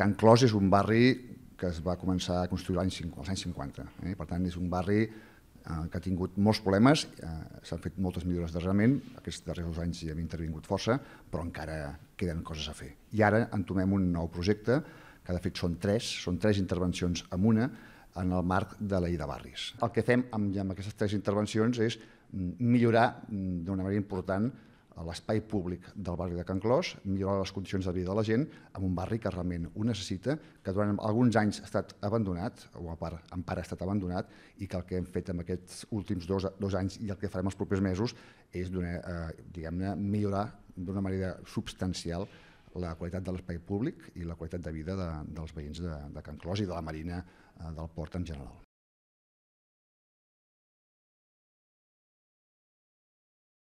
Can Clos és un barri que es va començar a construir any, als anys 50. Eh? Per tant, és un barri eh, que ha tingut molts problemes, eh, s'han fet moltes millores darrerament, aquests darrers dos anys hi hem intervingut força, però encara queden coses a fer. I ara entomem un nou projecte, que de fet són tres, són tres intervencions en una, en el marc de la llei de barris. El que fem amb, amb aquestes tres intervencions és mm, millorar mm, d'una manera important a l'espai públic del barri de Can Clos, millorar les condicions de vida de la gent en un barri que realment ho necessita, que durant alguns anys ha estat abandonat, o a part, en part ha estat abandonat, i que el que hem fet en aquests últims dos, dos anys i el que farem els propers mesos és donar, eh, diguem-ne, millorar d'una manera substancial la qualitat de l'espai públic i la qualitat de vida de, dels veïns de, de Can Clos i de la Marina eh, del Port en general.